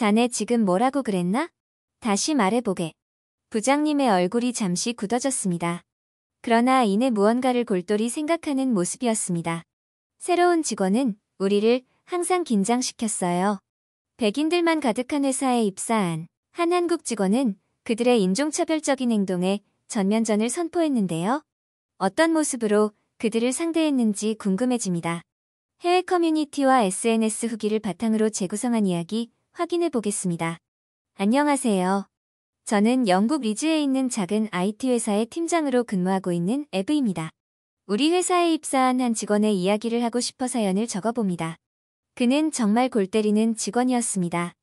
자네 지금 뭐라고 그랬나? 다시 말해보게. 부장님의 얼굴이 잠시 굳어졌습니다. 그러나 이내 무언가를 골똘히 생각하는 모습이었습니다. 새로운 직원은 우리를 항상 긴장시켰어요. 백인들만 가득한 회사에 입사한 한 한국 직원은 그들의 인종차별적인 행동에 전면전을 선포했는데요. 어떤 모습으로 그들을 상대했는지 궁금해집니다. 해외 커뮤니티와 SNS 후기를 바탕으로 재구성한 이야기 확인해 보겠습니다. 안녕하세요. 저는 영국 리즈에 있는 작은 IT 회사의 팀장으로 근무하고 있는 에브입니다. 우리 회사에 입사한 한 직원의 이야기를 하고 싶어 사연을 적어봅니다. 그는 정말 골 때리는 직원이었습니다.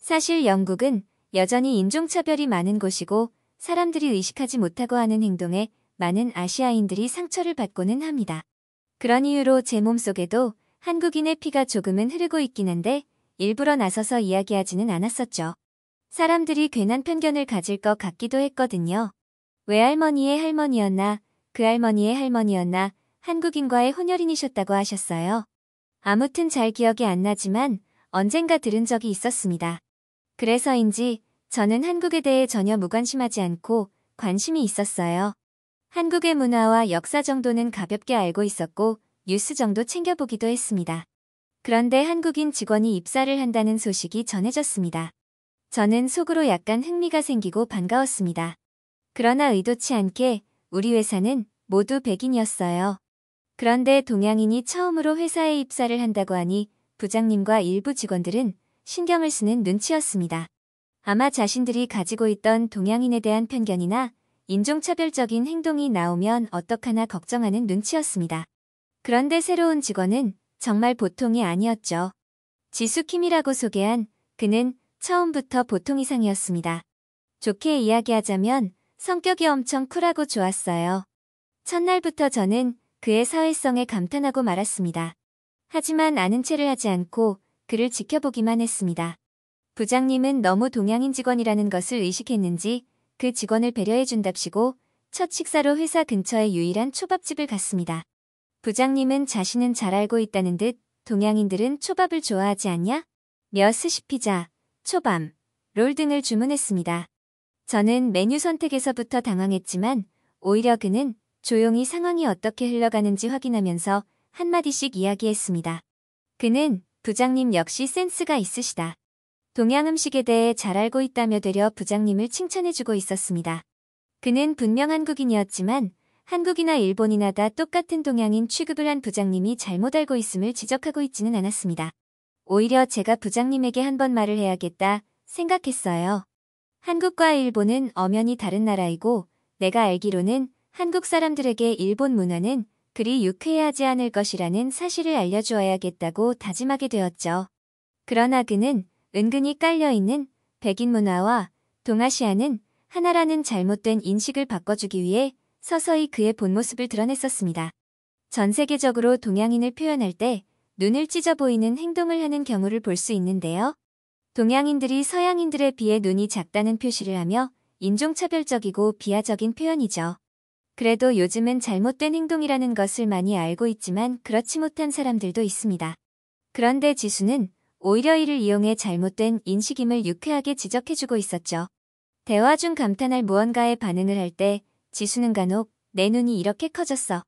사실 영국은 여전히 인종차별이 많은 곳이고 사람들이 의식하지 못하고 하는 행동에 많은 아시아인들이 상처를 받고는 합니다. 그런 이유로 제 몸속에도 한국인의 피가 조금은 흐르고 있긴 한데 일부러 나서서 이야기하지는 않았었죠. 사람들이 괜한 편견을 가질 것 같기도 했거든요. 외할머니의 할머니였나 그 할머니의 할머니였나 한국인과의 혼혈인이셨다고 하셨어요. 아무튼 잘 기억이 안 나지만 언젠가 들은 적이 있었습니다. 그래서인지 저는 한국에 대해 전혀 무관심하지 않고 관심이 있었어요. 한국의 문화와 역사 정도는 가볍게 알고 있었고 뉴스 정도 챙겨보기도 했습니다. 그런데 한국인 직원이 입사를 한다는 소식이 전해졌습니다. 저는 속으로 약간 흥미가 생기고 반가웠습니다. 그러나 의도치 않게 우리 회사는 모두 백인이었어요. 그런데 동양인이 처음으로 회사에 입사를 한다고 하니 부장님과 일부 직원들은 신경을 쓰는 눈치였습니다. 아마 자신들이 가지고 있던 동양인에 대한 편견이나 인종차별적인 행동이 나오면 어떡하나 걱정하는 눈치였습니다. 그런데 새로운 직원은 정말 보통이 아니었죠. 지수킴이라고 소개한 그는 처음부터 보통 이상이었습니다. 좋게 이야기하자면 성격이 엄청 쿨하고 좋았어요. 첫날부터 저는 그의 사회성에 감탄하고 말았습니다. 하지만 아는 채를 하지 않고 그를 지켜보기만 했습니다. 부장님은 너무 동양인 직원이라는 것을 의식했는지 그 직원을 배려해준답시고 첫 식사로 회사 근처의 유일한 초밥집을 갔습니다. 부장님은 자신은 잘 알고 있다는 듯 동양인들은 초밥을 좋아하지 않냐? 며 스시 피자, 초밥, 롤 등을 주문했습니다. 저는 메뉴 선택에서부터 당황했지만 오히려 그는 조용히 상황이 어떻게 흘러가는지 확인하면서 한마디씩 이야기했습니다. 그는 부장님 역시 센스가 있으시다. 동양 음식에 대해 잘 알고 있다며 되려 부장님을 칭찬해주고 있었습니다. 그는 분명 한국인이었지만 한국이나 일본이나 다 똑같은 동양인 취급을 한 부장님이 잘못 알고 있음을 지적하고 있지는 않았습니다. 오히려 제가 부장님에게 한 번 말을 해야겠다 생각했어요. 한국과 일본은 엄연히 다른 나라이고 내가 알기로는 한국 사람들에게 일본 문화는 그리 유쾌하지 않을 것이라는 사실을 알려주어야겠다고 다짐하게 되었죠. 그러나 그는 은근히 깔려있는 백인 문화와 동아시아는 하나라는 잘못된 인식을 바꿔주기 위해 서서히 그의 본 모습을 드러냈었습니다. 전 세계적으로 동양인을 표현할 때 눈을 찢어 보이는 행동을 하는 경우를 볼 수 있는데요. 동양인들이 서양인들에 비해 눈이 작다는 표시를 하며 인종차별적이고 비하적인 표현이죠. 그래도 요즘은 잘못된 행동이라는 것을 많이 알고 있지만 그렇지 못한 사람들도 있습니다. 그런데 지수는 오히려 이를 이용해 잘못된 인식임을 유쾌하게 지적해주고 있었죠. 대화 중 감탄할 무언가에 반응을 할때 지수는 간혹 내 눈이 이렇게 커졌어.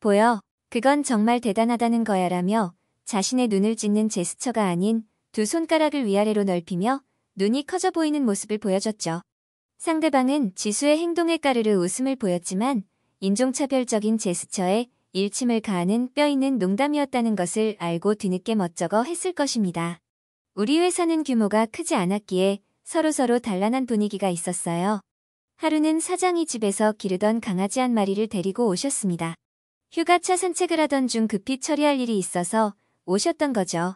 보여. 그건 정말 대단하다는 거야 라며 자신의 눈을 찢는 제스처가 아닌 두 손가락을 위아래로 넓히며 눈이 커져 보이는 모습을 보여줬죠. 상대방은 지수의 행동에 까르르 웃음을 보였지만 인종차별적인 제스처에 일침을 가하는 뼈있는 농담이었다는 것을 알고 뒤늦게 멋쩍어 했을 것입니다. 우리 회사는 규모가 크지 않았기에 서로서로 단란한 분위기가 있었어요. 하루는 사장이 집에서 기르던 강아지 한 마리를 데리고 오셨습니다. 휴가차 산책을 하던 중 급히 처리할 일이 있어서 오셨던 거죠.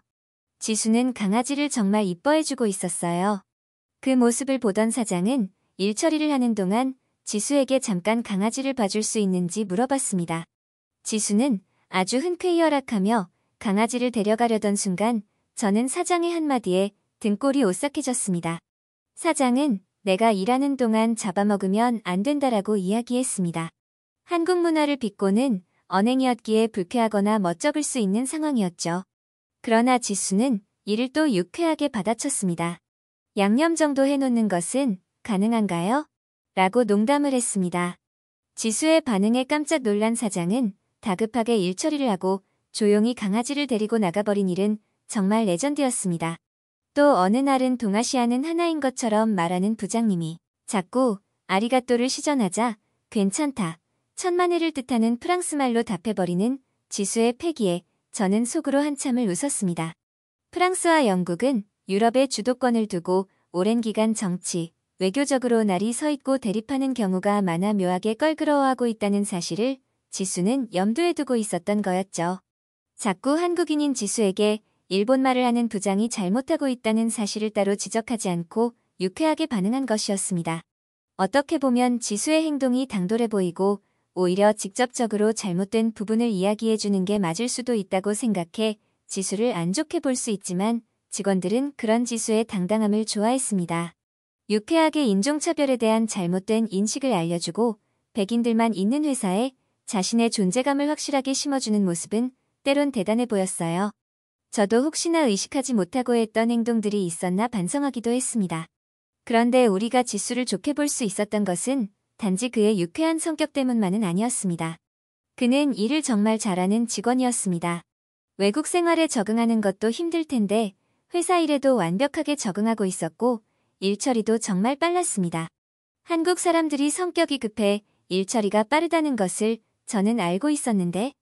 지수는 강아지를 정말 이뻐해주고 있었어요. 그 모습을 보던 사장은 일 처리를 하는 동안 지수에게 잠깐 강아지를 봐줄 수 있는지 물어봤습니다. 지수는 아주 흔쾌히 허락하며 강아지를 데려가려던 순간 저는 사장의 한마디에 등골이 오싹해졌습니다. 사장은 내가 일하는 동안 잡아먹으면 안 된다라고 이야기했습니다. 한국 문화를 빚고는 언행이었기에 불쾌하거나 멋쩍을 수 있는 상황이었죠. 그러나 지수는 이를 또 유쾌하게 받아쳤습니다. 양념 정도 해놓는 것은 가능한가요? 라고 농담을 했습니다. 지수의 반응에 깜짝 놀란 사장은 다급하게 일처리를 하고 조용히 강아지를 데리고 나가버린 일은 정말 레전드였습니다. 또 어느 날은 동아시아는 하나인 것처럼 말하는 부장님이 자꾸 아리가또를 시전하자 괜찮다. 천만회를 뜻하는 프랑스말로 답해버리는 지수의 패기에 저는 속으로 한참을 웃었습니다. 프랑스와 영국은 유럽의 주도권을 두고 오랜 기간 정치, 외교적으로 날이 서 있고 대립하는 경우가 많아 묘하게 껄끄러워하고 있다는 사실을 지수는 염두에 두고 있었던 거였죠. 자꾸 한국인인 지수에게 일본말을 하는 부장이 잘못하고 있다는 사실을 따로 지적하지 않고 유쾌하게 반응한 것이었습니다. 어떻게 보면 지수의 행동이 당돌해 보이고 오히려 직접적으로 잘못된 부분을 이야기해주는 게 맞을 수도 있다고 생각해 지수를 안 좋게 볼 수 있지만 직원들은 그런 지수의 당당함을 좋아했습니다. 유쾌하게 인종차별에 대한 잘못된 인식을 알려주고 백인들만 있는 회사에 자신의 존재감을 확실하게 심어주는 모습은 때론 대단해 보였어요. 저도 혹시나 의식하지 못하고 했던 행동들이 있었나 반성하기도 했습니다. 그런데 우리가 지수를 좋게 볼 수 있었던 것은 단지 그의 유쾌한 성격 때문만은 아니었습니다. 그는 일을 정말 잘하는 직원이었습니다. 외국 생활에 적응하는 것도 힘들 텐데 회사 일에도 완벽하게 적응하고 있었고 일처리도 정말 빨랐습니다. 한국 사람들이 성격이 급해 일처리가 빠르다는 것을 저는 알고 있었는데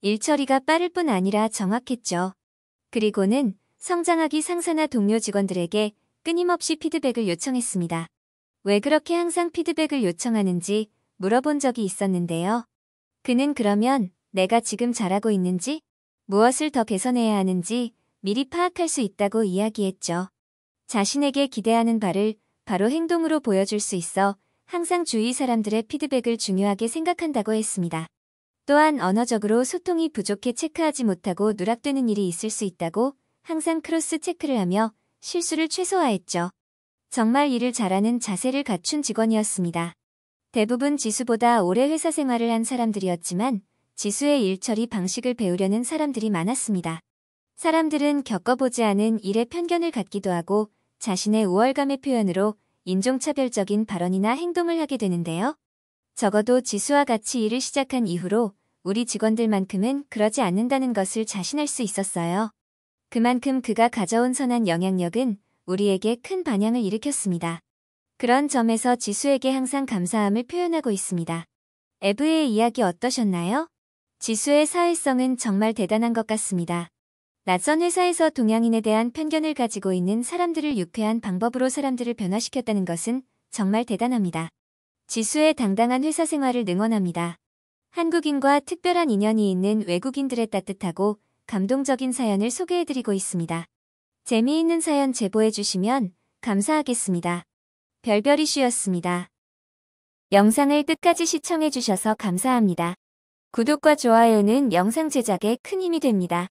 일처리가 빠를 뿐 아니라 정확했죠. 그리고는 성장하기 상사나 동료 직원들에게 끊임없이 피드백을 요청했습니다. 왜 그렇게 항상 피드백을 요청하는지 물어본 적이 있었는데요. 그는 그러면 내가 지금 잘하고 있는지, 무엇을 더 개선해야 하는지 미리 파악할 수 있다고 이야기했죠. 자신에게 기대하는 바를 바로 행동으로 보여줄 수 있어 항상 주위 사람들의 피드백을 중요하게 생각한다고 했습니다. 또한 언어적으로 소통이 부족해 체크하지 못하고 누락되는 일이 있을 수 있다고 항상 크로스 체크를 하며 실수를 최소화했죠. 정말 일을 잘하는 자세를 갖춘 직원이었습니다. 대부분 지수보다 오래 회사 생활을 한 사람들이었지만 지수의 일처리 방식을 배우려는 사람들이 많았습니다. 사람들은 겪어보지 않은 일의 편견을 갖기도 하고 자신의 우월감의 표현으로 인종차별적인 발언이나 행동을 하게 되는데요. 적어도 지수와 같이 일을 시작한 이후로 우리 직원들만큼은 그러지 않는다는 것을 자신할 수 있었어요. 그만큼 그가 가져온 선한 영향력은 우리에게 큰 반향을 일으켰습니다. 그런 점에서 지수에게 항상 감사함을 표현하고 있습니다. 에브의 이야기 어떠셨나요? 지수의 사회성은 정말 대단한 것 같습니다. 낯선 회사에서 동양인에 대한 편견을 가지고 있는 사람들을 유쾌한 방법으로 사람들을 변화시켰다는 것은 정말 대단합니다. 지수의 당당한 회사 생활을 능원합니다. 한국인과 특별한 인연이 있는 외국인들의 따뜻하고 감동적인 사연을 소개해드리고 있습니다. 재미있는 사연 제보해주시면 감사하겠습니다. 별별 이슈였습니다. 영상을 끝까지 시청해주셔서 감사합니다. 구독과 좋아요는 영상 제작에 큰 힘이 됩니다.